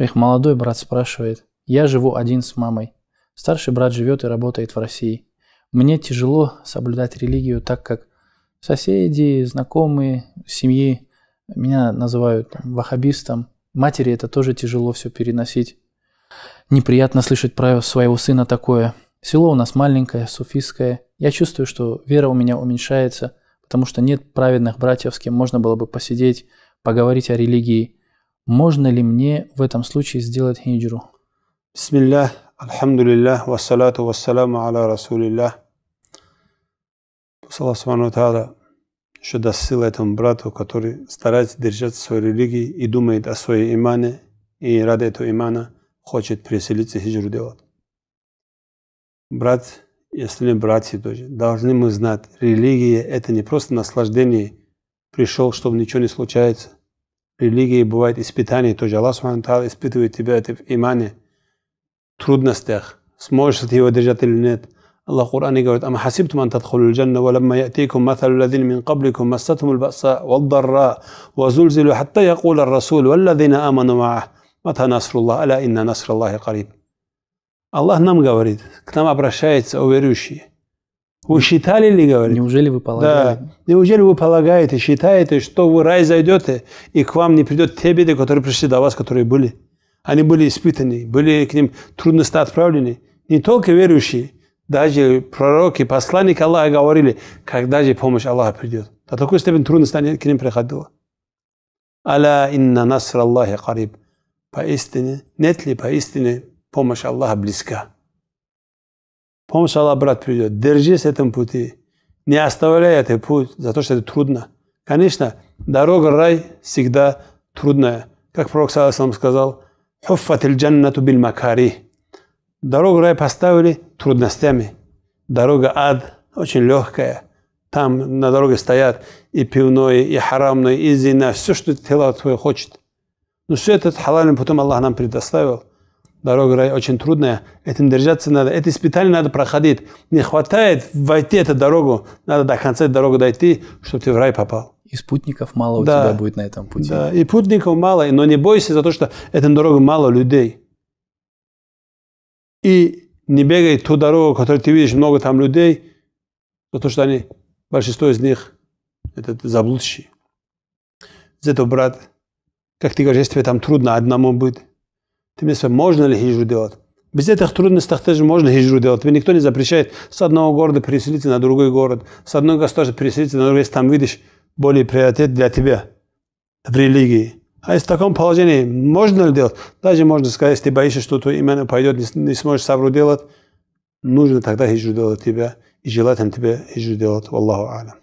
Шейх молодой брат спрашивает. Я живу один с мамой. Старший брат живет и работает в России. Мне тяжело соблюдать религию, так как соседи, знакомые, семьи меня называют там, ваххабистом. Матери это тоже тяжело все переносить. Неприятно слышать про своего сына такое. Село у нас маленькое, суфистское. Я чувствую, что вера у меня уменьшается, потому что нет праведных братьев, с кем можно было бы посидеть, поговорить о религии. Можно ли мне в этом случае сделать хиджру? Бисмиллях, алхамдулиллях, вассалату вассаламу аля расулиллях. Пусть Аллах Субхану Тааля еще даст силы этому брату, который старается держаться своей религии и думает о своей имане, и ради этого имана хочет переселиться хиджру делать. Брат, если мы братья тоже, должны мы знать, религия – это не просто наслаждение, пришел, чтобы ничего не случается – религии бывает испытание тоже. Аллах Субхану Тала испытывает тебя в имане, трудностях, сможешь ты его держать или нет. Аллах в Коране говорит, «Ама хасибтум ан тадхулю джанна, ва ламма ятикум матхалу ладзин мин кабликум, массатум албаса, ваддарра, ва зульзилю, хатта якула расул, ва ладзина аману маах, мата насруллах, аля инна насраллахи кариб». Аллах нам говорит, к нам обращается, о верующие, Вы считали ли, говорит? Неужели вы полагаете? Да. Неужели вы полагаете, считаете, что вы рай зайдете, и к вам не придет те беды, которые пришли до вас, которые были? Они были испытаны, были к ним трудности отправлены. Не только верующие, даже пророки, посланники Аллаха говорили, когда же помощь Аллаха придет. До такой степени трудность к ним приходила. Аля инна наср Аллахи кариб. Поистине, нет ли поистине помощь Аллаха близка? Помощь Аллах, брат, придет. Держись этом пути. Не оставляй этот путь за то, что это трудно. Конечно, дорога рай всегда трудная. Как пророк Саласам сказал, «Хуффатиль джаннату биль макари». Дорогу рай поставили трудностями. Дорога ад очень легкая. Там на дороге стоят и пивной, и харамное, и зина, все, что тело твое хочет. Но все это халальным путем Аллах нам предоставил дорога очень трудная, этим держаться надо, это испытание надо проходить. Не хватает войти эту дорогу, надо до конца этой дороги дойти, чтобы ты в рай попал. И спутников мало да. у тебя будет на этом пути. Да, и путников мало, но не бойся за то, что эта дорога мало людей. И не бегай ту дорогу, которую ты видишь, много там людей, за то, что они, большинство из них, это заблудшие. Зато, брат, как ты говоришь, если тебе там трудно одному быть, ты мне спрашиваешь, можно ли хиджру делать? Без этих трудностей тоже можно хиджру делать. Тебе никто не запрещает с одного города переселиться на другой город, с одного государства переселиться на другой, если там видишь более приоритет для тебя в религии. А если в таком положении можно ли делать? Даже можно сказать, если ты боишься, что твое имя пойдет, не, не сможешь сабру делать, нужно тогда хиджу делать тебя и желательно тебе хиджу делать. Аллаху алям.